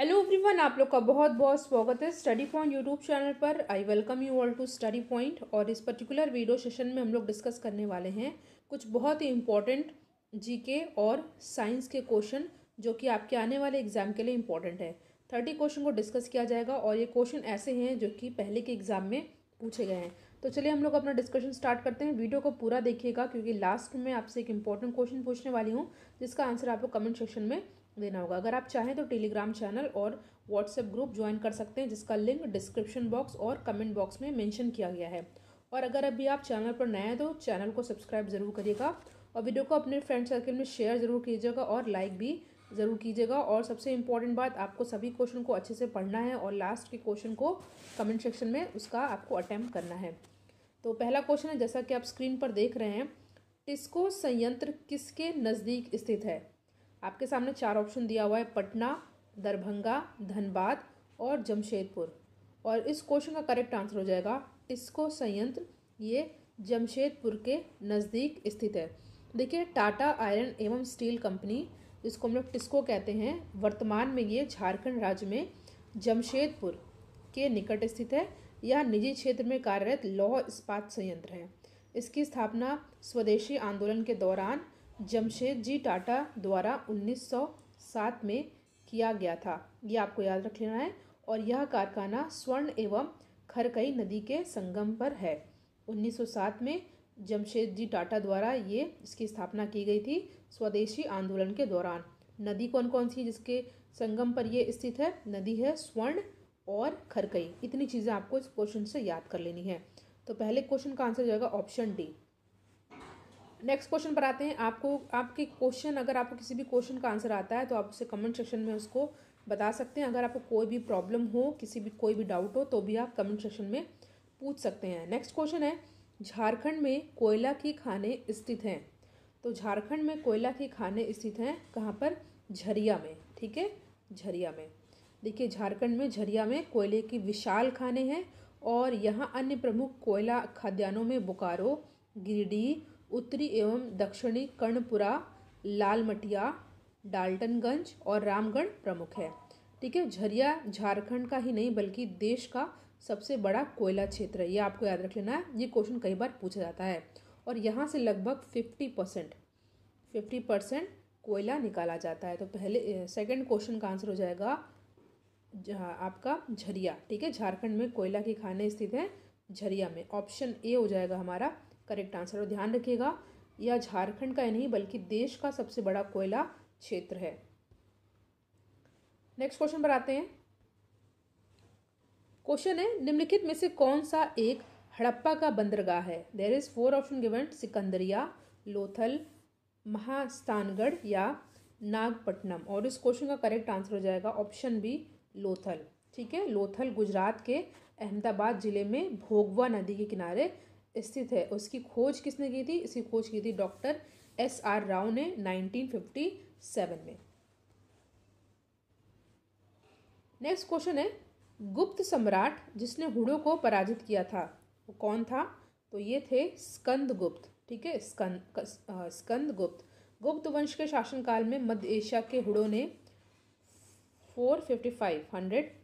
hello everyone आप लोग का बहुत बहुत स्वागत है स्टडी पॉइंट यूट्यूब चैनल पर I welcome you all to Study Point और इस पर्टिकुलर वीडियो सेशन में हम लोग डिस्कस करने वाले हैं कुछ बहुत ही इम्पॉर्टेंट जीके और साइंस के क्वेश्चन जो कि आपके आने वाले एग्जाम के लिए इम्पॉर्टेंट है थर्टी क्वेश्चन को डिस्कस किया जाएगा और ये क्वेश्चन ऐसे हैं जो कि पहले के एग्जाम में पूछे गए हैं तो चलिए हम लोग अपना डिस्कशन स्टार्ट करते हैं वीडियो को पूरा देखिएगा क्योंकि लास्ट में आपसे एक इम्पॉर्टेंट क्वेश्चन पूछने वाली हूँ जिसका आंसर आप लोग कमेंट सेक्शन में देना होगा अगर आप चाहें तो टेलीग्राम चैनल और व्हाट्सएप ग्रुप ज्वाइन कर सकते हैं जिसका लिंक डिस्क्रिप्शन बॉक्स और कमेंट बॉक्स में मेंशन किया गया है और अगर अभी आप चैनल पर नए हैं तो चैनल को सब्सक्राइब ज़रूर करिएगा और वीडियो को अपने फ्रेंड सर्कल में शेयर ज़रूर कीजिएगा और लाइक भी ज़रूर कीजिएगा और सबसे इम्पॉर्टेंट बात आपको सभी क्वेश्चन को अच्छे से पढ़ना है और लास्ट के क्वेश्चन को कमेंट सेक्शन में उसका आपको अटैम्प्ट करना है तो पहला क्वेश्चन है जैसा कि आप स्क्रीन पर देख रहे हैं टिस्को संयंत्र किसके नज़दीक स्थित है आपके सामने चार ऑप्शन दिया हुआ है पटना दरभंगा धनबाद और जमशेदपुर और इस क्वेश्चन का करेक्ट आंसर हो जाएगा टिस्को संयंत्र ये जमशेदपुर के नज़दीक स्थित है देखिए टाटा आयरन एवं स्टील कंपनी जिसको हम लोग टिस्को कहते हैं वर्तमान में ये झारखंड राज्य में जमशेदपुर के निकट स्थित है यह निजी क्षेत्र में कार्यरत लौह इस्पात संयंत्र है इसकी स्थापना स्वदेशी आंदोलन के दौरान जमशेद जी टाटा द्वारा 1907 में किया गया था ये आपको याद रख लेना है और यह कारखाना स्वर्ण एवं खरकई नदी के संगम पर है 1907 में जमशेद जी टाटा द्वारा ये इसकी स्थापना की गई थी स्वदेशी आंदोलन के दौरान नदी कौन कौन सी जिसके संगम पर ये स्थित है नदी है स्वर्ण और खरकई इतनी चीज़ें आपको इस क्वेश्चन से याद कर लेनी है तो पहले क्वेश्चन का आंसर जाएगा ऑप्शन डी नेक्स्ट क्वेश्चन पर आते हैं आपको आपके क्वेश्चन अगर आपको किसी भी क्वेश्चन का आंसर आता है तो आप उसे कमेंट सेक्शन में उसको बता सकते हैं अगर आपको कोई भी प्रॉब्लम हो किसी भी कोई भी डाउट हो तो भी आप कमेंट सेक्शन में पूछ सकते हैं नेक्स्ट क्वेश्चन है झारखंड में कोयला की खाने स्थित हैं तो झारखंड में कोयला की खाने स्थित हैं कहाँ पर झरिया में ठीक है झरिया में देखिए झारखंड में झरिया में कोयले की विशाल खाने हैं और यहाँ अन्य प्रमुख कोयला खाद्यान्नों में बोकारो गिरिडीह उत्तरी एवं दक्षिणी कर्णपुरा लालमटिया डाल्टनगंज और रामगढ़ प्रमुख है ठीक है झरिया झारखंड का ही नहीं बल्कि देश का सबसे बड़ा कोयला क्षेत्र है ये आपको याद रख लेना है ये क्वेश्चन कई बार पूछा जाता है और यहाँ से लगभग फिफ्टी परसेंट फिफ्टी परसेंट कोयला निकाला जाता है तो पहले सेकंड क्वेश्चन का आंसर हो जाएगा आपका झरिया ठीक है झारखंड में कोयला की खाने स्थित है झरिया में ऑप्शन ए हो जाएगा हमारा करेक्ट आंसर और ध्यान रखिएगा यह झारखंड का ही नहीं बल्कि देश का सबसे बड़ा कोयला क्षेत्र है नेक्स्ट क्वेश्चन पर आते हैं क्वेश्चन है निम्नलिखित में से कौन सा एक हड़प्पा का बंदरगाह है there is four option given Sikandariya Lothal Mahasthangarh या नागपट्टनम और इस क्वेश्चन का करेक्ट आंसर हो जाएगा ऑप्शन बी लोथल ठीक है लोथल गुजरात के अहमदाबाद ज़िले में भोगवा नदी के किनारे स्थित है उसकी खोज किसने की थी इसकी खोज की थी डॉक्टर एस आर राव ने 1957 में नेक्स्ट क्वेश्चन है गुप्त सम्राट जिसने हुड़ों को पराजित किया था वो कौन था तो ये थे स्कंद गुप्त ठीक है स्कंद स्कंद गुप्त गुप्त वंश के शासनकाल में मध्य एशिया के हुड़ों ने 455 हंड्रेड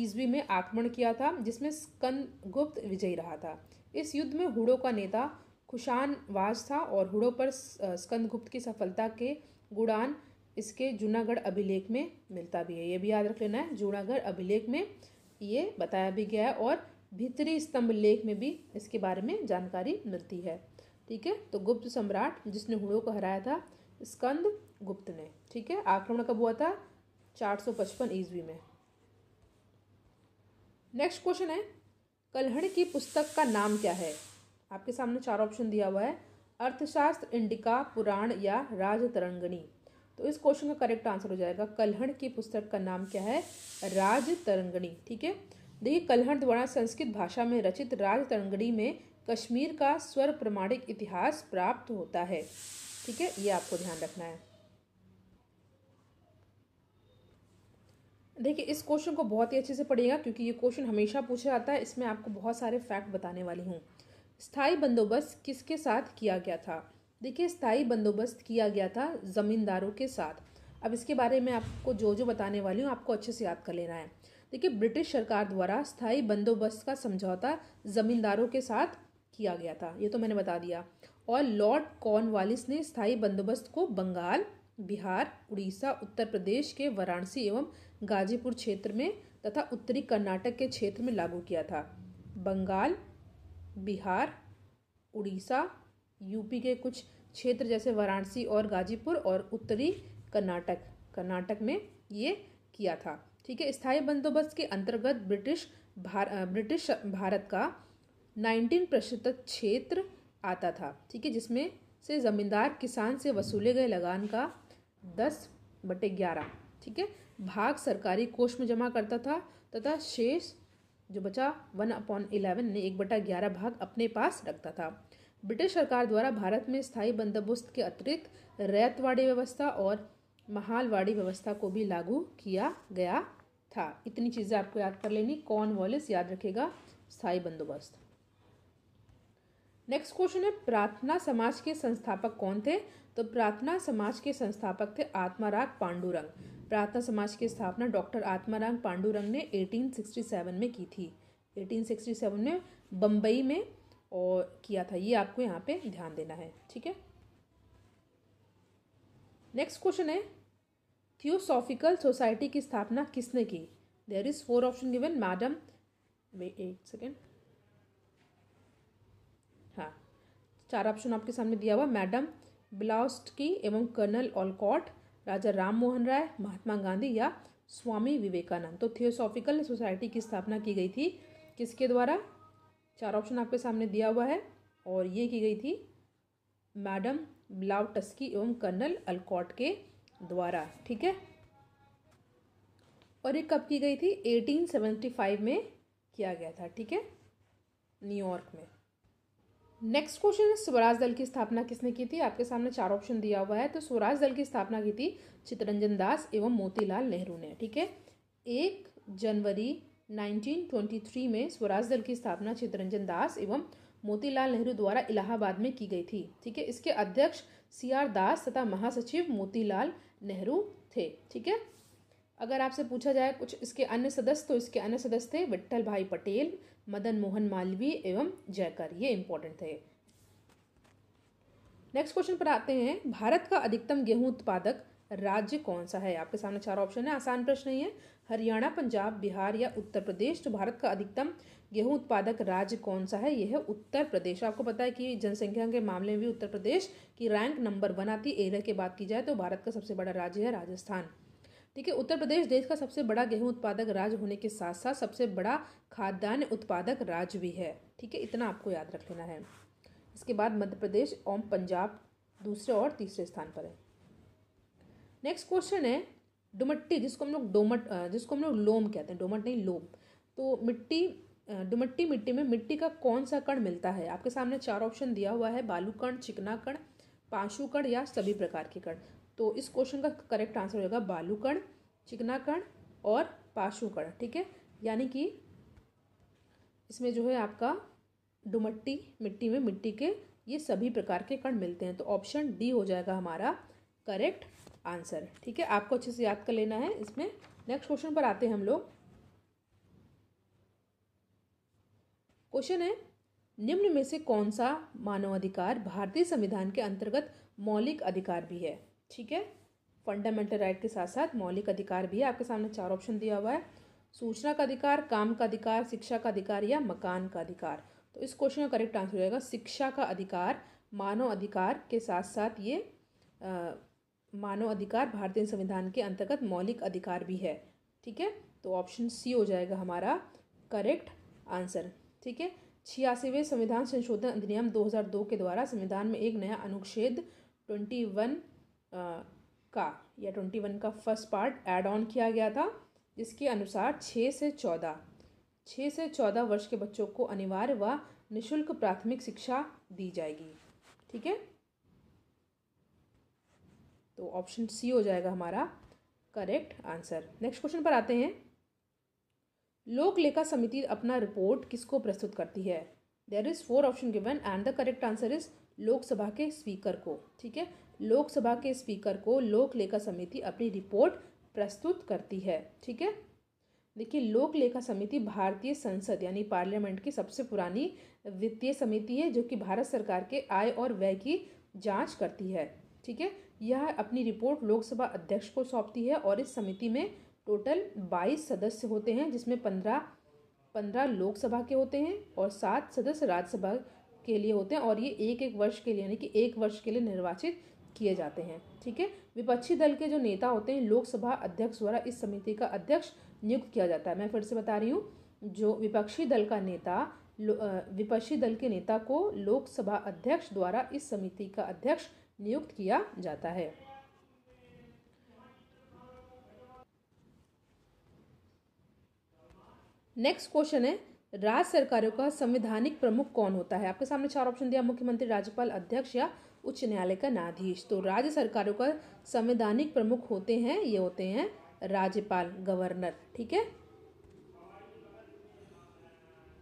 ईस्वी में आक्रमण किया था जिसमें स्कंद गुप्त विजयी रहा था इस युद्ध में हुड़ों का नेता खुशान वाज था और हुड़ों पर स्कंदगुप्त की सफलता के गुड़ान इसके जूनागढ़ अभिलेख में मिलता भी है ये भी याद रख लेना है जूनागढ़ अभिलेख में ये बताया भी गया है और भीतरी स्तंभ लेख में भी इसके बारे में जानकारी मिलती है ठीक है तो गुप्त सम्राट जिसने हुड़ों को हराया था स्कंद गुप्त ने ठीक है आक्रमण कब हुआ था चार सौ पचपन ईस्वी में नेक्स्ट क्वेश्चन है कलहड़ की पुस्तक का नाम क्या है आपके सामने चार ऑप्शन दिया हुआ है अर्थशास्त्र इंडिका पुराण या राजतरंगणी तो इस क्वेश्चन का करेक्ट आंसर हो जाएगा कलहण की पुस्तक का नाम क्या है राजतरंगणी ठीक है देखिए कलहण द्वारा संस्कृत भाषा में रचित राजतरंगणी में कश्मीर का स्वर प्रमाणिक इतिहास प्राप्त होता है ठीक है ये आपको ध्यान रखना है देखिए इस क्वेश्चन को बहुत ही अच्छे से पढ़िएगा क्योंकि ये क्वेश्चन हमेशा पूछा जाता है इसमें आपको बहुत सारे फैक्ट बताने वाली हूँ स्थाई बंदोबस्त किसके साथ किया गया था देखिए स्थाई बंदोबस्त किया गया था ज़मींदारों के साथ अब इसके बारे में आपको जो जो बताने वाली हूँ आपको अच्छे से याद कर लेना है देखिए ब्रिटिश सरकार द्वारा स्थाई बंदोबस्त का समझौता ज़मींदारों के साथ किया गया था ये तो मैंने बता दिया और लॉर्ड कॉर्नवालिस ने स्थाई बंदोबस्त को बंगाल बिहार उड़ीसा उत्तर प्रदेश के वाराणसी एवं गाजीपुर क्षेत्र में तथा उत्तरी कर्नाटक के क्षेत्र में लागू किया था बंगाल बिहार उड़ीसा यूपी के कुछ क्षेत्र जैसे वाराणसी और गाजीपुर और उत्तरी कर्नाटक कर्नाटक में ये किया था ठीक है स्थायी बंदोबस्त के अंतर्गत ब्रिटिश भार ब्रिटिश भारत का 19 प्रतिशत क्षेत्र आता था ठीक है जिसमें से ज़मींदार किसान से वसूले गए लगान का दस बटे ग्यारह ठीक है भाग सरकारी कोष में जमा करता था तथा शेष जो बचा वन अपॉन इलेवन ने एक बटा ग्यारह भाग अपने पास रखता था ब्रिटिश सरकार द्वारा भारत में स्थायी बंदोबस्त के अतिरिक्त रैतवाड़ी व्यवस्था और महालवाड़ी व्यवस्था को भी लागू किया गया था इतनी चीज़ें आपको याद कर लेनी कौन वॉलिस याद रखेगा स्थायी बंदोबस्त नेक्स्ट क्वेश्चन है प्रार्थना समाज के संस्थापक कौन थे तो प्रार्थना समाज के संस्थापक थे आत्माराग पांडुरंग प्रार्थना समाज की स्थापना डॉक्टर आत्माराम पांडुरंग ने 1867 में की थी 1867 में बम्बई में और किया था ये आपको यहाँ पे ध्यान देना है ठीक है नेक्स्ट क्वेश्चन है थियोसॉफिकल सोसाइटी की स्थापना किसने की there is four option given madam एक सेकेंड हाँ चार ऑप्शन आपके सामने दिया हुआ मैडम ब्लाउस्ट की एवं कर्नल ऑलकॉट राजा राम मोहन राय महात्मा गांधी या स्वामी विवेकानंद तो थियोसॉफिकल सोसाइटी की स्थापना की गई थी किसके द्वारा चार ऑप्शन आपके सामने दिया हुआ है और ये की गई थी मैडम ब्लाव टस्की एवं कर्नल अलकॉट के द्वारा ठीक है और ये कब की गई थी 1875 में किया गया था ठीक है न्यूयॉर्क में नेक्स्ट क्वेश्चन है स्वराज दल की स्थापना किसने की थी आपके सामने चार ऑप्शन दिया हुआ है तो स्वराज दल की स्थापना की थी चितरंजन दास एवं मोतीलाल नेहरू ने ठीक है एक जनवरी 1923 में स्वराज दल की स्थापना चितरंजन दास एवं मोतीलाल नेहरू द्वारा इलाहाबाद में की गई थी ठीक है इसके अध्यक्ष सी आर दास तथा महासचिव मोतीलाल नेहरू थे ठीक है अगर आपसे पूछा जाए कुछ इसके अन्य सदस्य तो इसके अन्य सदस्य थे विट्ठल भाई पटेल मदन मोहन मालवीय एवं जयकर ये इंपॉर्टेंट थे नेक्स्ट क्वेश्चन पर आते हैं भारत का अधिकतम गेहूं उत्पादक राज्य कौन सा है आपके सामने चार ऑप्शन है आसान प्रश्न ही है हरियाणा पंजाब बिहार या उत्तर प्रदेश तो भारत का अधिकतम गेहूं उत्पादक राज्य कौन सा है यह है उत्तर प्रदेश आपको पता है कि जनसंख्या के मामले में भी उत्तर प्रदेश की रैंक नंबर वन आती एरिया के बात की जाए तो भारत का सबसे बड़ा राज्य है राजस्थान देखिए उत्तर प्रदेश देश का सबसे बड़ा गेहूं उत्पादक राज्य होने के साथ साथ सबसे बड़ा खाद्यान्न उत्पादक राज्य भी है ठीक है इतना आपको याद रख लेना है इसके बाद मध्य प्रदेश और पंजाब दूसरे और तीसरे स्थान पर है नेक्स्ट क्वेश्चन है डुमट्टी जिसको हम लोग डोमट जिसको हम लोग लोम कहते हैं डोमट नहीं लोम तो मिट्टी डुमट्टी मिट्टी में मिट्टी का कौन सा कण मिलता है आपके सामने चार ऑप्शन दिया हुआ है बालू कण चिकना कण पाशु कण या सभी प्रकार के कण तो इस क्वेश्चन का करेक्ट आंसर हो जाएगा चिकना कण और पाशु कण ठीक है यानी कि इसमें जो है आपका डुमट्टी मिट्टी में मिट्टी के ये सभी प्रकार के कण मिलते हैं तो ऑप्शन डी हो जाएगा हमारा करेक्ट आंसर ठीक है आपको अच्छे से याद कर लेना है इसमें नेक्स्ट क्वेश्चन पर आते हैं हम लोग क्वेश्चन है निम्न में से कौन सा मानवाधिकार भारतीय संविधान के अंतर्गत मौलिक अधिकार भी है ठीक है फंडामेंटल राइट के साथ साथ मौलिक अधिकार भी है आपके सामने चार ऑप्शन दिया हुआ है सूचना का अधिकार काम का अधिकार शिक्षा का अधिकार या मकान का अधिकार तो इस क्वेश्चन का करेक्ट आंसर हो जाएगा शिक्षा का अधिकार मानव अधिकार के साथ साथ ये मानव अधिकार भारतीय संविधान के अंतर्गत मौलिक अधिकार भी है ठीक है तो ऑप्शन सी हो जाएगा हमारा करेक्ट आंसर ठीक है छियासीवें संविधान संशोधन अधिनियम 2002 के द्वारा संविधान में एक नया अनुच्छेद 21 का या ट्वेंटी वन का फर्स्ट पार्ट ऐड ऑन किया गया था जिसके अनुसार छः से चौदह छः से चौदह वर्ष के बच्चों को अनिवार्य व निशुल्क प्राथमिक शिक्षा दी जाएगी ठीक है तो ऑप्शन सी हो जाएगा हमारा करेक्ट आंसर नेक्स्ट क्वेश्चन पर आते हैं लोक लेखा समिति अपना रिपोर्ट किसको प्रस्तुत करती है there is four option given and the correct answer is Lok Sabha के स्पीकर को ठीक है लोकसभा के स्पीकर को लोक लेखा समिति अपनी रिपोर्ट प्रस्तुत करती है ठीक है देखिए लोक लेखा समिति भारतीय संसद यानी पार्लियामेंट की सबसे पुरानी वित्तीय समिति है जो कि भारत सरकार के आय और व्यय की जांच करती है ठीक है यह अपनी रिपोर्ट लोकसभा अध्यक्ष को सौंपती है और इस समिति में टोटल बाईस सदस्य होते हैं जिसमें पंद्रह पंद्रह लोकसभा के होते हैं और सात सदस्य राज्यसभा के लिए होते हैं और ये एक एक वर्ष के लिए यानी कि एक वर्ष के लिए निर्वाचित किए जाते हैं ठीक है विपक्षी दल के जो नेता होते हैं लोकसभा अध्यक्ष द्वारा इस समिति का अध्यक्ष नियुक्त किया जाता है मैं फिर से बता रही हूँ जो विपक्षी दल का नेता विपक्षी दल के नेता को लोकसभा अध्यक्ष द्वारा इस समिति का अध्यक्ष नियुक्त किया जाता है नेक्स्ट क्वेश्चन है राज्य सरकारों का संवैधानिक प्रमुख कौन होता है आपके सामने चार ऑप्शन दिया मुख्यमंत्री राज्यपाल अध्यक्ष या उच्च न्यायालय का न्यायाधीश तो राज्य सरकारों का संवैधानिक प्रमुख होते हैं ये होते हैं राज्यपाल गवर्नर ठीक है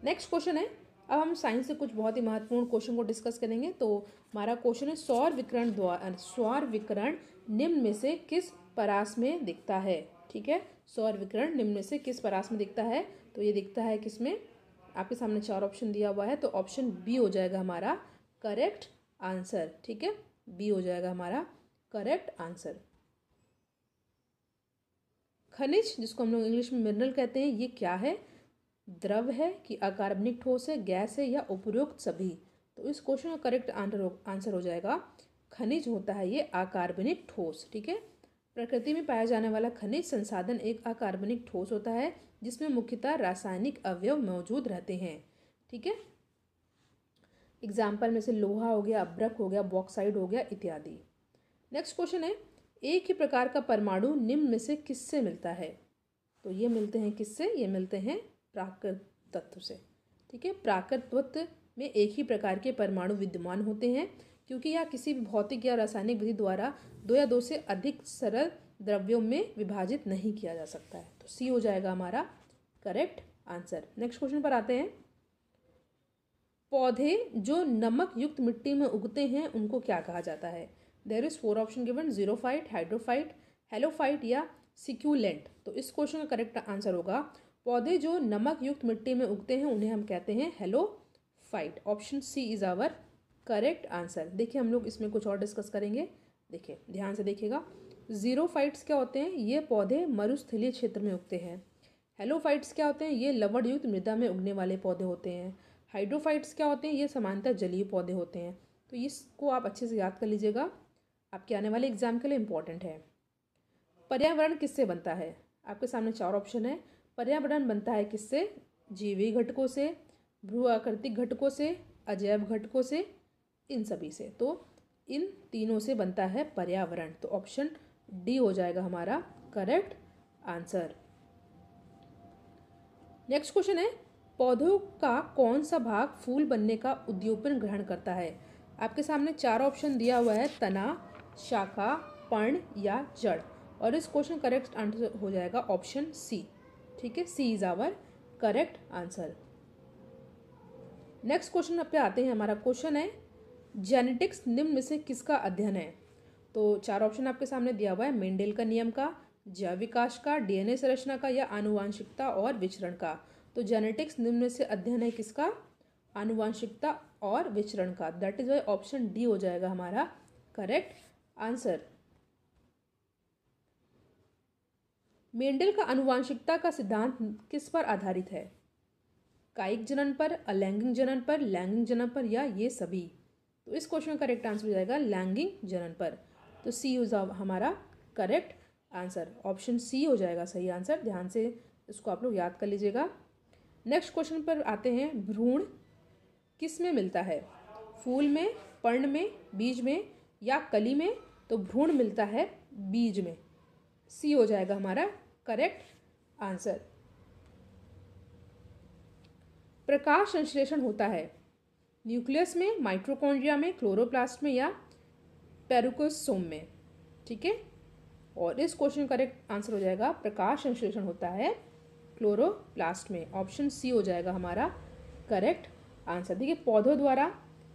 नेक्स्ट क्वेश्चन है अब हम साइंस से कुछ बहुत ही महत्वपूर्ण क्वेश्चन को डिस्कस करेंगे तो हमारा क्वेश्चन है सौर विकरण द्वारा सौर विकरण निम्न में से किस परास में दिखता है ठीक है सौर विकरण निम्न में से किस परास में दिखता है तो ये दिखता है किसमें आपके सामने चार ऑप्शन दिया हुआ है तो ऑप्शन बी हो जाएगा हमारा करेक्ट आंसर ठीक है बी हो जाएगा हमारा करेक्ट आंसर खनिज जिसको हम लोग इंग्लिश में मिनरल कहते हैं ये क्या है द्रव है कि अकार्बनिक ठोस है गैस है या उपरोक्त सभी तो इस क्वेश्चन का करेक्ट आंसर आंसर हो जाएगा खनिज होता है ये अकार्बनिक ठोस ठीक है प्रकृति में पाया जाने वाला खनिज संसाधन एक अकार्बनिक ठोस होता है जिसमें मुख्यतः रासायनिक अवयव मौजूद रहते हैं ठीक है एग्जाम्पल में से लोहा हो गया अब्रक हो गया बॉक्साइड हो गया इत्यादि नेक्स्ट क्वेश्चन है एक ही प्रकार का परमाणु निम्न में से किससे मिलता है तो ये मिलते हैं किससे ये मिलते हैं प्राकृत तत्व से ठीक है प्राकृत तत्व में एक ही प्रकार के परमाणु विद्यमान होते हैं क्योंकि यह किसी भी भौतिक या रासायनिक विधि द्वारा दो या दो से अधिक सरल द्रव्यों में विभाजित नहीं किया जा सकता है तो सी हो जाएगा हमारा करेक्ट आंसर नेक्स्ट क्वेश्चन पर आते हैं पौधे जो नमक युक्त मिट्टी में उगते हैं उनको क्या कहा जाता है there is four option given xerophyte hydrophyte halophyte या सिक्यूलेंट तो इस क्वेश्चन का करेक्ट आंसर होगा पौधे जो नमक युक्त मिट्टी में उगते हैं उन्हें हम कहते हैं halophyte option C is our correct answer देखिए हम लोग इसमें कुछ और डिस्कस करेंगे देखिए ध्यान से देखिएगा जीरो फाइट्स क्या होते हैं ये पौधे मरुस्थलीय क्षेत्र में उगते हैं हेलो फाइट्स क्या होते हैं ये लवड़युक्त युक्त मृदा में उगने वाले पौधे होते हैं हाइड्रोफाइट्स क्या होते हैं ये समानता जलीय पौधे होते हैं तो इसको आप अच्छे से याद कर लीजिएगा आपके आने वाले एग्जाम के लिए इम्पॉर्टेंट है पर्यावरण किससे बनता है आपके सामने चार ऑप्शन है पर्यावरण बनता है किससे जीवी घटकों से भ्रू आकृतिक घटकों से अजैव घटकों से इन सभी से तो इन तीनों से बनता है पर्यावरण तो ऑप्शन डी हो जाएगा हमारा करेक्ट आंसर नेक्स्ट क्वेश्चन है पौधों का कौन सा भाग फूल बनने का उद्योपन ग्रहण करता है आपके सामने चार ऑप्शन दिया हुआ है तना शाखा पर्ण या जड़ और इस क्वेश्चन करेक्ट आंसर हो जाएगा ऑप्शन सी ठीक है C is our correct answer next question पे आते हैं हमारा क्वेश्चन है जेनेटिक्स निम्न में से किसका अध्ययन है तो चार ऑप्शन आपके सामने दिया हुआ है मेंडेल का नियम का जैव विकास का डीएनए संरचना का या आनुवांशिकता और विचरण का तो जेनेटिक्स निम्न से अध्ययन है किसका आनुवंशिकता और विचरण का that is why option D हो जाएगा हमारा करेक्ट आंसर मेंडल का अनुवांशिकता का सिद्धांत किस पर आधारित है कायिक जनन पर अलैंगिक जनन पर लैंगिक जनन पर या ये सभी तो इस क्वेश्चन का करेक्ट आंसर हो जाएगा लैंगिक जनन पर तो सी इज हमारा करेक्ट आंसर ऑप्शन सी हो जाएगा सही आंसर ध्यान से इसको आप लोग याद कर लीजिएगा नेक्स्ट क्वेश्चन पर आते हैं भ्रूण किस में मिलता है फूल में पर्ण में बीज में या कली में तो भ्रूण मिलता है बीज में सी हो जाएगा हमारा करेक्ट आंसर प्रकाश संश्लेषण होता है न्यूक्लियस में माइट्रोकॉन्ड्रिया में क्लोरोप्लास्ट में या पेरुकोसोम में ठीक है और इस क्वेश्चन करेक्ट आंसर हो जाएगा प्रकाश संश्लेषण होता है क्लोरोप्लास्ट में ऑप्शन सी हो जाएगा हमारा करेक्ट आंसर देखिए पौधों द्वारा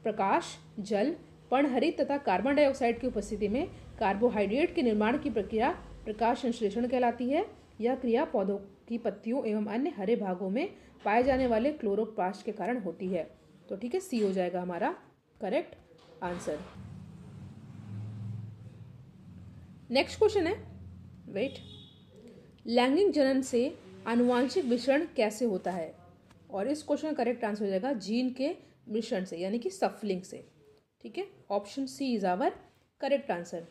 प्रकाश जल पणहरित तथा कार्बन डाइऑक्साइड की उपस्थिति में कार्बोहाइड्रेट के निर्माण की प्रक्रिया प्रकाश संश्लेषण कहलाती है यह क्रिया पौधों की पत्तियों एवं अन्य हरे भागों में पाए जाने वाले क्लोरोप्लास्ट के कारण होती है तो ठीक है सी हो जाएगा हमारा करेक्ट आंसर नेक्स्ट क्वेश्चन है वेट लैंगिक जनन से अनुवांशिक मिश्रण कैसे होता है और इस क्वेश्चन का करेक्ट आंसर हो जाएगा जीन के मिश्रण से यानी कि सफलिंग से ठीक है option C is our correct answer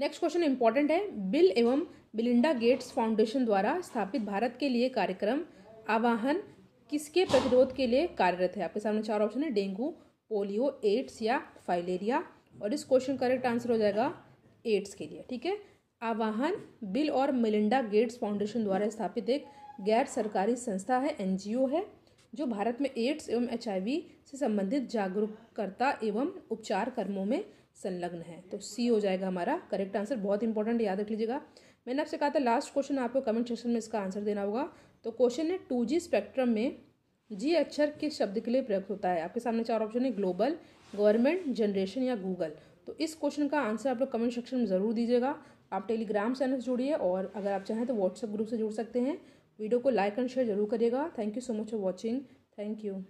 next question important है बिल एवं बिलिंडा गेट्स फाउंडेशन द्वारा स्थापित भारत के लिए कार्यक्रम आवाहन किसके प्रतिरोध के लिए कार्यरत है आपके सामने चार ऑप्शन है डेंगू पोलियो एड्स या फाइलेरिया और इस क्वेश्चन करेक्ट आंसर हो जाएगा एड्स के लिए ठीक है आवाहन बिल और मिलिंडा गेट्स फाउंडेशन द्वारा स्थापित एक गैर सरकारी संस्था है एनजीओ है जो भारत में एड्स एवं एच से संबंधित जागरूकता एवं उपचार कर्मों में संलग्न है तो सी हो जाएगा हमारा करेक्ट आंसर बहुत इंपॉर्टेंट याद रख लीजिएगा मैंने आपसे कहा था लास्ट क्वेश्चन आपको कमेंट सेक्शन में इसका आंसर देना होगा तो क्वेश्चन है टू स्पेक्ट्रम में जी अक्षर किस शब्द के लिए प्रयुक्त होता है आपके सामने चार ऑप्शन है ग्लोबल गवर्नमेंट जनरेशन या गूगल तो इस क्वेश्चन का आंसर आप लोग कमेंट सेक्शन में ज़रूर दीजिएगा आप टेलीग्राम चैनल से जुड़िए और अगर आप चाहें तो व्हाट्सएप ग्रुप से जुड़ सकते हैं वीडियो को लाइक एंड शेयर जरूर करिएगा thank you so much for watching thank you